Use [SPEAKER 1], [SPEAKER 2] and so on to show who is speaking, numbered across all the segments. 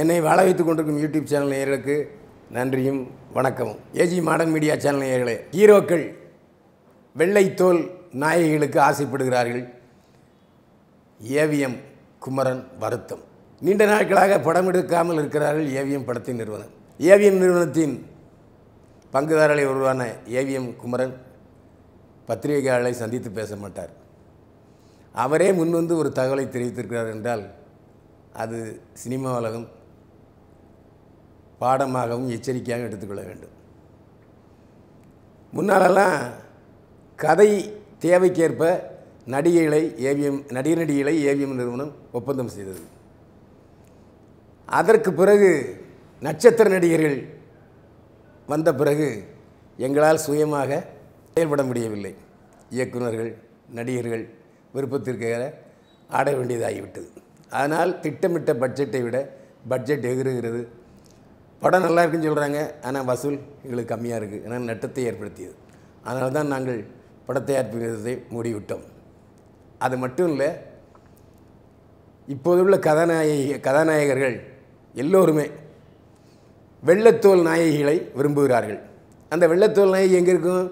[SPEAKER 1] என்னை வாழ வைத்து கொண்டிருக்கும் யூடியூப் சேனல் நேயர்களுக்கு நன்றியும் வணக்கமும் ஏஜி மாடர்ன் மீடியா சேனல் நேயர்களே ஹீரோக்கள் வெள்ளை தோல் நாயகிகளுக்கு ஆசைப்படுகிறார்கள் ஏவிஎம் குமரன் வருத்தம் நீண்ட நாட்களாக படம் எடுக்காமல் இருக்கிறார்கள் ஏவிஎம் படத்தின் நிறுவனம் ஏவிஎம் நிறுவனத்தின் பங்குதாரர்களை உருவான ஏவிஎம் குமரன் பத்திரிகையாளர்களை சந்தித்து பேச மாட்டார் அவரே முன்வந்து ஒரு தகவலை தெரிவித்திருக்கிறார் என்றால் அது சினிமா உலகம் பாடமாகவும் எச்சரிக்கையாகவும் எடுத்துக்கொள்ள வேண்டும் முன்னாலெல்லாம் கதை தேவைக்கேற்ப நடிகைகளை ஏவிஎம் நடிகர் நடிகைகளை ஏவிஎம் நிறுவனம் ஒப்பந்தம் செய்தது அதற்கு பிறகு நட்சத்திர நடிகர்கள் வந்த பிறகு எங்களால் சுயமாக செயல்பட முடியவில்லை இயக்குநர்கள் நடிகர்கள் விருப்பத்திற்கு ஆட வேண்டியதாகிவிட்டது அதனால் திட்டமிட்ட பட்ஜெட்டை விட பட்ஜெட் எகிறுகிறது படம் நல்லா இருக்குன்னு சொல்கிறாங்க ஆனால் வசூல் எங்களுக்கு கம்மியாக இருக்குது ஏன்னா நட்டத்தை ஏற்படுத்தியது அதனால தான் நாங்கள் படத்தை ஏற்படுத்தி மூடிவிட்டோம் அது மட்டும் இல்லை இப்போது உள்ள கதாநாயகி கதாநாயகர்கள் எல்லோருமே வெள்ளத்தோல் நாயகிகளை விரும்புகிறார்கள் அந்த வெள்ளத்தோல் நாயகி எங்கே இருக்கும்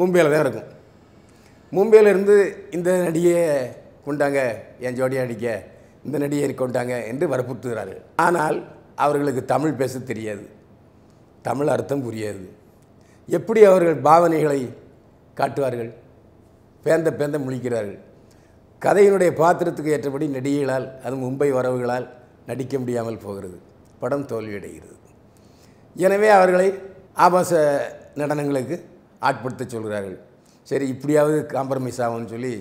[SPEAKER 1] மும்பையில் தான் இருக்கும் மும்பையிலிருந்து இந்த நடிகையை கொண்டாங்க என் ஜோடியாக அடிக்க இந்த நடிகை கொண்டாங்க என்று வற்புறுத்துகிறார்கள் ஆனால் அவர்களுக்கு தமிழ் பேச தெரியாது தமிழ் அர்த்தம் புரியாது எப்படி அவர்கள் பாவனைகளை காட்டுவார்கள் பேந்த பேந்த முழிக்கிறார்கள் கதையினுடைய பாத்திரத்துக்கு ஏற்றபடி நடிகைகளால் அது மும்பை வரவுகளால் நடிக்க முடியாமல் போகிறது படம் தோல்வியடைகிறது எனவே அவர்களை ஆபாச நடனங்களுக்கு ஆட்படுத்த சொல்கிறார்கள் சரி இப்படியாவது காம்ப்ரமைஸ் ஆகும்னு சொல்லி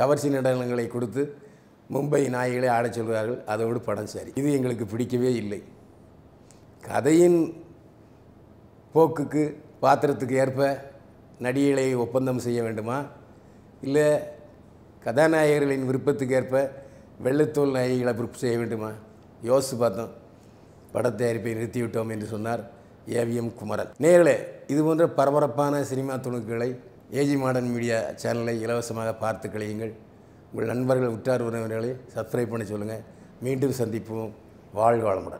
[SPEAKER 1] கவர்ச்சி நடனங்களை கொடுத்து மும்பை நாய்களை ஆடச் சொல்கிறார்கள் அதோடு படம் சரி இது எங்களுக்கு பிடிக்கவே இல்லை கதையின் போக்குக்கு பாத்திரத்துக்கு ஏற்ப நடிகளை ஒப்பந்தம் செய்ய வேண்டுமா இல்லை கதாநாயகர்களின் விருப்பத்துக்கு ஏற்ப வெள்ளத்தோல் நாயகிகளை புக் செய்ய வேண்டுமா யோசித்து பார்த்தோம் படத்தயாரிப்பை நிறுத்திவிட்டோம் என்று சொன்னார் ஏவிஎம் குமரன் நேர்களே இது போன்ற பரபரப்பான சினிமா துணுக்குகளை ஏஜி மாடர்ன் மீடியா சேனலை இலவசமாக பார்த்து கழியுங்கள் உங்கள் நண்பர்கள் உற்றார் உறவினர்களை சப்ஸ்கிரைப் பண்ணி சொல்லுங்கள் மீண்டும் சந்திப்போம் வாழ்வாளமுடன்